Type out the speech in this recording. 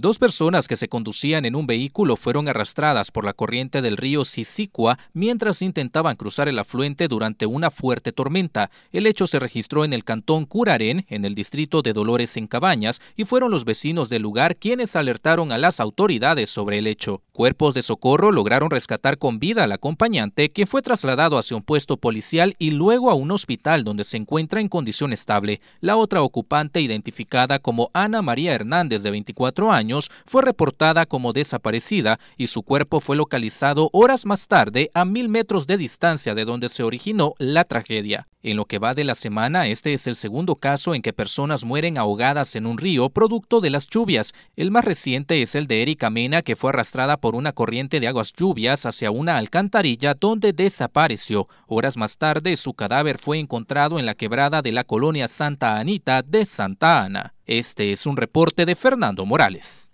Dos personas que se conducían en un vehículo fueron arrastradas por la corriente del río Sisicua mientras intentaban cruzar el afluente durante una fuerte tormenta. El hecho se registró en el cantón Curarén, en el distrito de Dolores en Cabañas, y fueron los vecinos del lugar quienes alertaron a las autoridades sobre el hecho. Cuerpos de socorro lograron rescatar con vida al acompañante, quien fue trasladado hacia un puesto policial y luego a un hospital donde se encuentra en condición estable. La otra ocupante, identificada como Ana María Hernández, de 24 años, fue reportada como desaparecida y su cuerpo fue localizado horas más tarde a mil metros de distancia de donde se originó la tragedia. En lo que va de la semana, este es el segundo caso en que personas mueren ahogadas en un río producto de las lluvias. El más reciente es el de Erika Mena, que fue arrastrada por una corriente de aguas lluvias hacia una alcantarilla donde desapareció. Horas más tarde, su cadáver fue encontrado en la quebrada de la colonia Santa Anita de Santa Ana. Este es un reporte de Fernando Morales.